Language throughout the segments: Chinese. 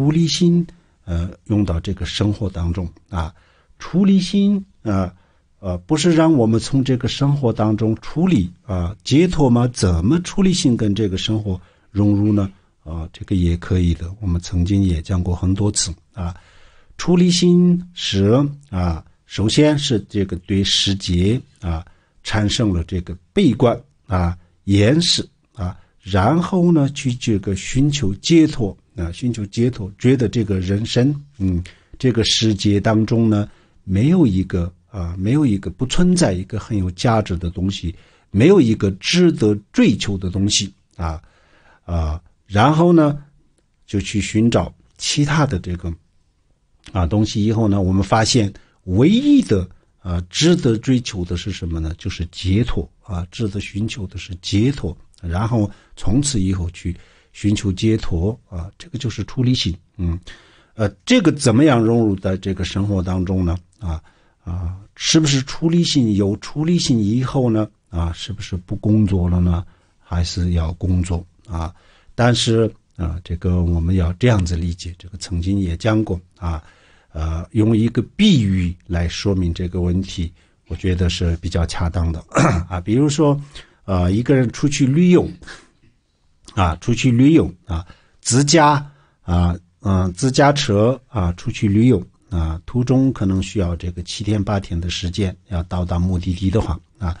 无离心，呃，用到这个生活当中啊。出离心，啊，呃，不是让我们从这个生活当中处理啊，解脱吗？怎么处理心跟这个生活融入呢？啊，这个也可以的。我们曾经也讲过很多次啊。出离心时，啊，首先是这个对时节啊产生了这个悲观啊、厌世啊，然后呢，去这个寻求解脱。啊，寻求解脱，觉得这个人生，嗯，这个世界当中呢，没有一个啊，没有一个不存在一个很有价值的东西，没有一个值得追求的东西啊啊，然后呢，就去寻找其他的这个啊东西。以后呢，我们发现唯一的啊值得追求的是什么呢？就是解脱啊，值得寻求的是解脱。然后从此以后去。寻求解脱啊，这个就是处理性，嗯，呃，这个怎么样融入在这个生活当中呢？啊啊，是不是处理性有处理性以后呢？啊，是不是不工作了呢？还是要工作啊？但是啊，这个我们要这样子理解，这个曾经也讲过啊，呃，用一个比喻来说明这个问题，我觉得是比较恰当的 啊，比如说，呃，一个人出去旅游。啊，出去旅游啊，自驾啊，嗯，自驾车啊，出去旅游啊，途中可能需要这个七天八天的时间，要到达目的地的话啊，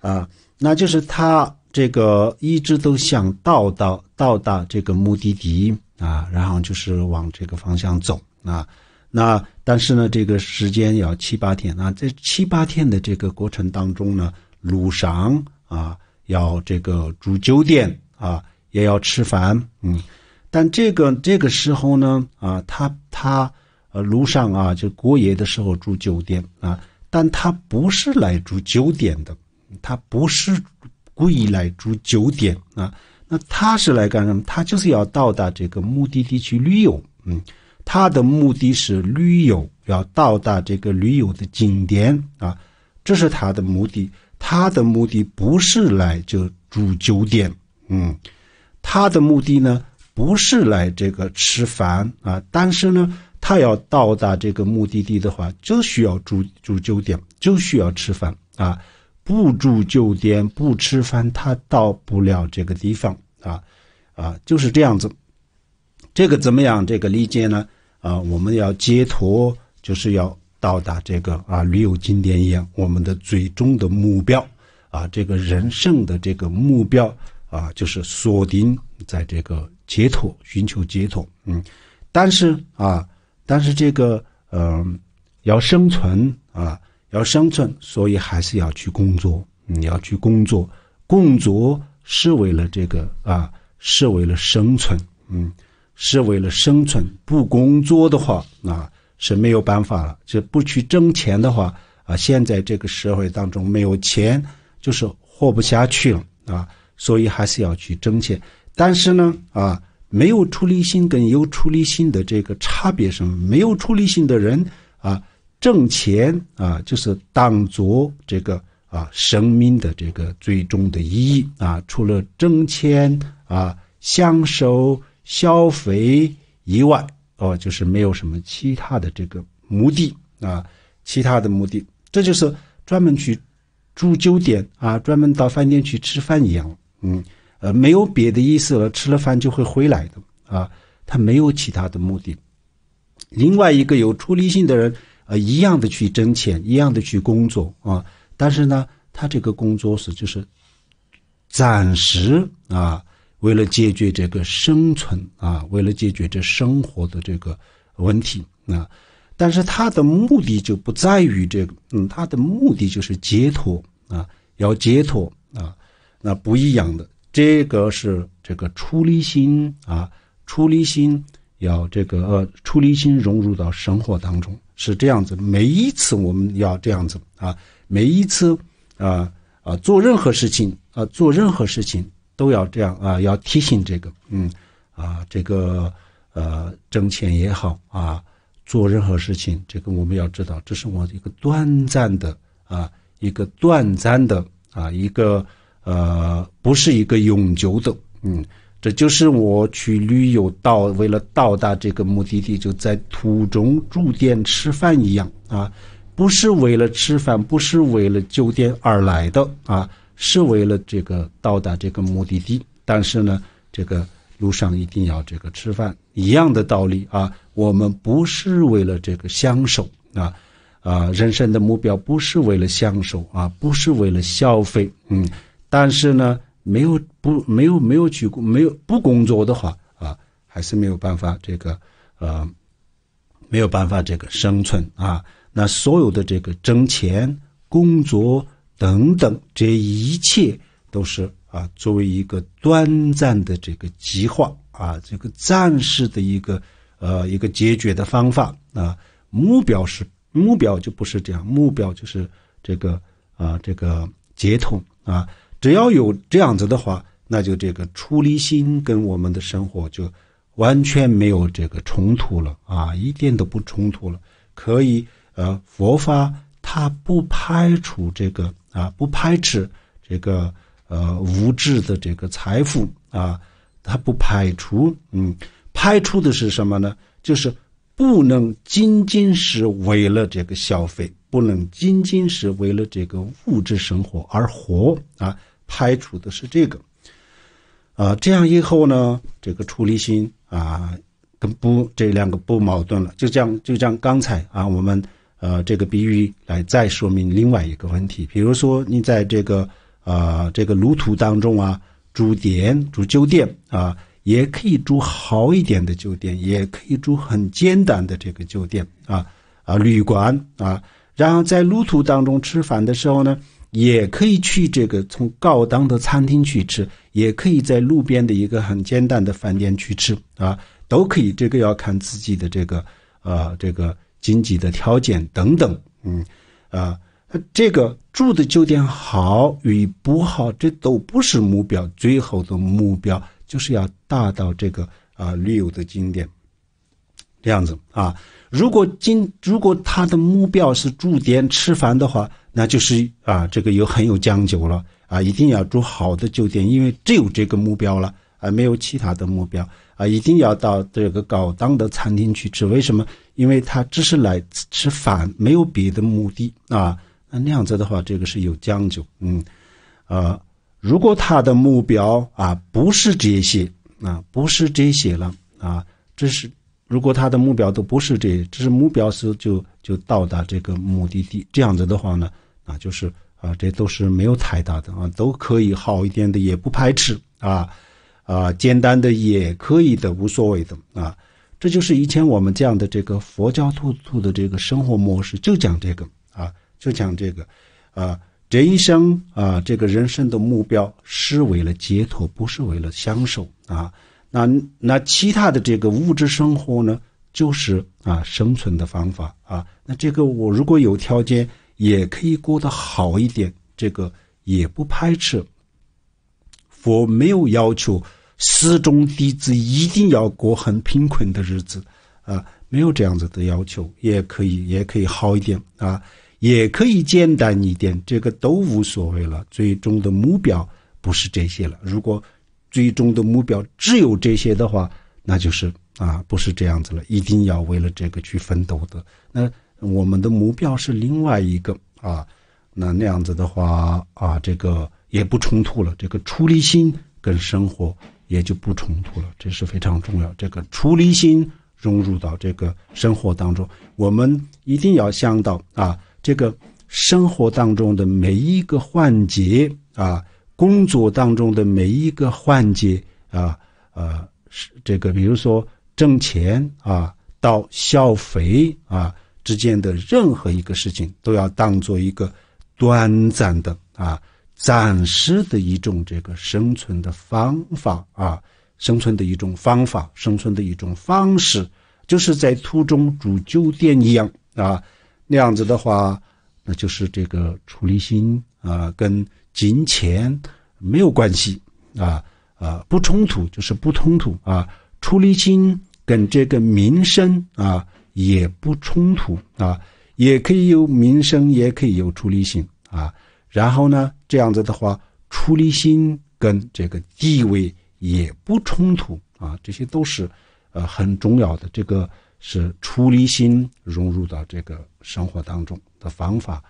啊，那就是他这个一直都想到到到达这个目的地啊，然后就是往这个方向走啊，那但是呢，这个时间要七八天啊，在七八天的这个过程当中呢，路上啊，要这个住酒店啊。也要吃饭，嗯，但这个这个时候呢，啊，他他呃，路上啊，就过夜的时候住酒店啊，但他不是来住酒店的，他不是故意来住酒店啊，那他是来干什么？他就是要到达这个目的地去旅游，嗯，他的目的是旅游，要到达这个旅游的景点啊，这是他的目的，他的目的不是来就住酒店，嗯。他的目的呢，不是来这个吃饭啊，但是呢，他要到达这个目的地的话，就需要住住酒店，就需要吃饭啊，不住酒店不吃饭，他到不了这个地方啊，啊，就是这样子。这个怎么样？这个理解呢？啊，我们要解脱，就是要到达这个啊旅游景点一样，我们的最终的目标啊，这个人生的这个目标。啊，就是锁定在这个解脱，寻求解脱。嗯，但是啊，但是这个，嗯，要生存啊，要生存，所以还是要去工作。你要去工作，工作是为了这个啊，是为了生存。嗯，是为了生存，不工作的话啊，是没有办法了。就不去挣钱的话啊，现在这个社会当中没有钱就是活不下去了啊。所以还是要去挣钱，但是呢，啊，没有出离心跟有出离心的这个差别什么？没有出离心的人啊，挣钱啊，就是当做这个啊生命的这个最终的意义啊，除了挣钱啊、享受、消费以外，哦，就是没有什么其他的这个目的啊，其他的目的，这就是专门去住酒店啊，专门到饭店去吃饭一样。嗯，呃，没有别的意思了，吃了饭就会回来的啊，他没有其他的目的。另外一个有出离心的人，呃，一样的去挣钱，一样的去工作啊，但是呢，他这个工作是就是暂时啊，为了解决这个生存啊，为了解决这生活的这个问题啊，但是他的目的就不在于这个，嗯，他的目的就是解脱啊，要解脱啊。那不一样的，这个是这个出离心啊，出离心要这个呃出离心融入到生活当中是这样子，每一次我们要这样子啊，每一次啊啊做任何事情啊做任何事情都要这样啊，要提醒这个嗯啊这个呃挣钱也好啊，做任何事情这个我们要知道，这是我一个短暂的啊一个短暂的啊一个。呃，不是一个永久的，嗯，这就是我去旅游到为了到达这个目的地，就在途中住店吃饭一样啊，不是为了吃饭，不是为了酒店而来的啊，是为了这个到达这个目的地。但是呢，这个路上一定要这个吃饭，一样的道理啊。我们不是为了这个享受啊，啊，人生的目标不是为了享受啊，不是为了消费，嗯。但是呢，没有不没有没有去没有不工作的话啊，还是没有办法这个呃没有办法这个生存啊。那所有的这个挣钱、工作等等，这一切都是啊作为一个短暂的这个计划啊，这个暂时的一个呃一个解决的方法啊。目标是目标就不是这样，目标就是这个啊这个解统啊。只要有这样子的话，那就这个出离心跟我们的生活就完全没有这个冲突了啊，一点都不冲突了。可以，呃，佛法它不排除这个啊，不排斥这个呃物质的这个财富啊，它不排除。嗯，排除的是什么呢？就是不能仅仅是为了这个消费，不能仅仅是为了这个物质生活而活啊。排除的是这个，啊，这样以后呢，这个处理性啊，跟不这两个不矛盾了。就这样，就像刚才啊，我们呃这个比喻来再说明另外一个问题。比如说，你在这个呃这个路途当中啊，住店住酒店啊，也可以住好一点的酒店，也可以住很简单的这个酒店啊啊旅馆啊。然后在路途当中吃饭的时候呢。也可以去这个从高档的餐厅去吃，也可以在路边的一个很简单的饭店去吃啊，都可以。这个要看自己的这个，呃，这个经济的条件等等，嗯，啊，这个住的酒店好与不好，这都不是目标，最后的目标就是要达到这个啊旅游的景点。这样子啊，如果今如果他的目标是住店吃饭的话，那就是啊，这个有很有讲究了啊，一定要住好的酒店，因为只有这个目标了啊，没有其他的目标啊，一定要到这个高档的餐厅去吃。为什么？因为他只是来吃饭，没有别的目的啊。那那样子的话，这个是有讲究。嗯，呃，如果他的目标啊不是这些啊，不是这些了啊，这是。如果他的目标都不是这，只是目标是就就到达这个目的地，这样子的话呢，啊，就是啊，这都是没有太大的啊，都可以好一点的，也不排斥啊，啊，简单的也可以的，无所谓的啊，这就是以前我们讲的这个佛教徒的这个生活模式，就讲这个啊，就讲这个，啊，这一生啊，这个人生的目标是为了解脱，不是为了享受啊。那那其他的这个物质生活呢，就是啊生存的方法啊。那这个我如果有条件，也可以过得好一点，这个也不排斥。佛没有要求四中弟子一定要过很贫困的日子啊，没有这样子的要求，也可以也可以好一点啊，也可以简单一点，这个都无所谓了。最终的目标不是这些了，如果。最终的目标只有这些的话，那就是啊，不是这样子了。一定要为了这个去奋斗的。那我们的目标是另外一个啊，那那样子的话啊，这个也不冲突了。这个出离心跟生活也就不冲突了，这是非常重要。这个出离心融入到这个生活当中，我们一定要想到啊，这个生活当中的每一个环节啊。工作当中的每一个环节啊，呃，是这个，比如说挣钱啊，到消费啊之间的任何一个事情，都要当做一个短暂的啊、暂时的一种这个生存的方法啊，生存的一种方法，生存的一种方式，就是在途中住酒店一样啊，那样子的话，那就是这个处理心啊，跟。金钱没有关系啊，啊，不冲突就是不冲突啊。出离心跟这个民生啊也不冲突啊，也可以有民生，也可以有出离心啊。然后呢，这样子的话，出离心跟这个地位也不冲突啊。这些都是呃很重要的，这个是出离心融入到这个生活当中的方法。